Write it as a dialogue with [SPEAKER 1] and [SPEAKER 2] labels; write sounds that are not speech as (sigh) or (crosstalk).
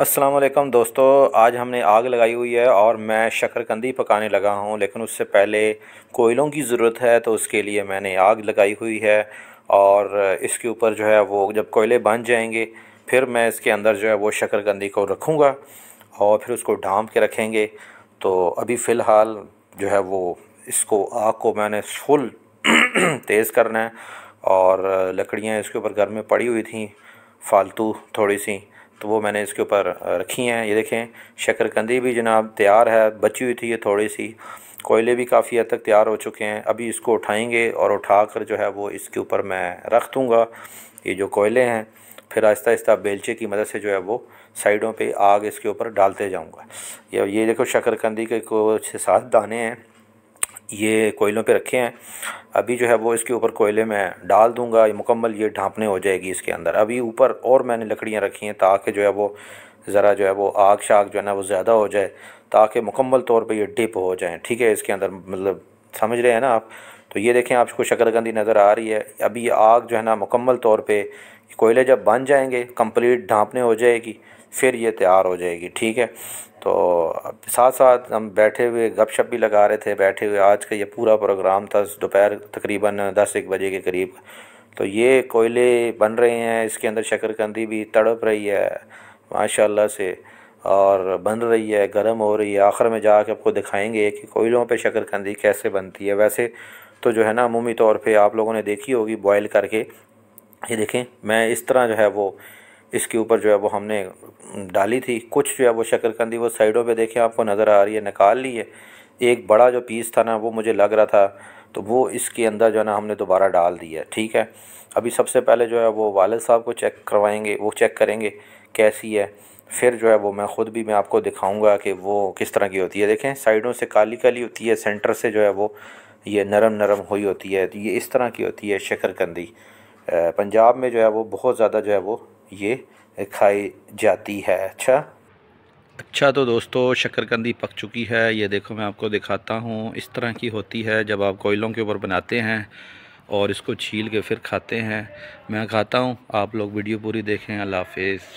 [SPEAKER 1] असलम दोस्तों आज हमने आग लगाई हुई है और मैं शक्करकंदी पकाने लगा हूँ लेकिन उससे पहले कोयलों की ज़रूरत है तो उसके लिए मैंने आग लगाई हुई है और इसके ऊपर जो है वो जब कोयले बन जाएंगे फिर मैं इसके अंदर जो है वो शक्करकंदी को रखूँगा और फिर उसको ढाँप के रखेंगे तो अभी फ़िलहाल जो है वो इसको आग को मैंने फुल (clears throat) तेज़ करना है और लकड़ियाँ इसके ऊपर घर में पड़ी हुई थी फालतू थोड़ी सी तो वो मैंने इसके ऊपर रखी हैं ये देखें शक्करकंदी भी जनाब तैयार है बची हुई थी ये थोड़ी सी कोयले भी काफ़ी हद तक तैयार हो चुके हैं अभी इसको उठाएंगे और उठा कर जो है वो इसके ऊपर मैं रख दूँगा ये जो कोयले हैं फिर आहिस्ता आहिस्ता बेलचे की मदद से जो है वो साइडों पे आग इसके ऊपर डालते जाऊँगा ये ये देखो शकरकंदी के कुछ सात दाने हैं ये कोयलों पे रखे हैं अभी जो है वो इसके ऊपर कोयले में डाल दूंगा ये मुकम्मल ये ढांपने हो जाएगी इसके अंदर अभी ऊपर और मैंने लकड़ियाँ रखी हैं ताकि जो है वो ज़रा जो है वो आग शाग जो है ना वो ज़्यादा हो जाए ताकि मुकम्मल तौर पर यह डिप हो जाए ठीक है इसके अंदर मतलब समझ रहे हैं ना आप तो ये देखें आपको शक्करगंदी नज़र आ रही है अभी आग जो है ना मुकम्मल तौर पर कोयले जब बन जाएंगे कंप्लीट ढांपने हो जाएगी फिर ये तैयार हो जाएगी ठीक है तो साथ साथ हम बैठे हुए गपशप भी लगा रहे थे बैठे हुए आज का ये पूरा प्रोग्राम था दोपहर तकरीबन दस एक बजे के करीब तो ये कोयले बन रहे हैं इसके अंदर शक्करकंदी भी तड़प रही है माशाल्लाह से और बन रही है गर्म हो रही है आखिर में जा आपको दिखाएंगे कि कोयलों पे शक्करकंदी कैसे बनती है वैसे तो जो है ना अमूमी तौर पे आप लोगों ने देखी होगी बॉयल करके ये देखें मैं इस तरह जो है वो इसके ऊपर जो है वो हमने डाली थी कुछ जो है वो शक्करकंदी वो साइडों पे देखें आपको नज़र आ रही है निकाल ली है एक बड़ा जो पीस था ना वो मुझे लग रहा था तो वो इसके अंदर जो है ना हमने दोबारा डाल दिया ठीक है अभी सबसे पहले जो है वो वालद साहब को चेक करवाएंगे वो चेक करेंगे कैसी है फिर जो है वो मैं ख़ुद भी मैं आपको दिखाऊँगा कि वो किस तरह की होती है देखें साइडों से काली काली होती है सेंटर से जो है वो ये नरम नरम हुई होती है तो ये इस तरह की होती है शकरकंदी पंजाब में जो है वो बहुत ज़्यादा जो है वो ये खाई जाती है अच्छा अच्छा तो दोस्तों शक्करकंदी पक चुकी है ये देखो मैं आपको दिखाता हूँ इस तरह की होती है जब आप कोयलों के ऊपर बनाते हैं और इसको छील के फिर खाते हैं मैं खाता हूँ आप लोग वीडियो पूरी देखें अल्लाह हाफिज़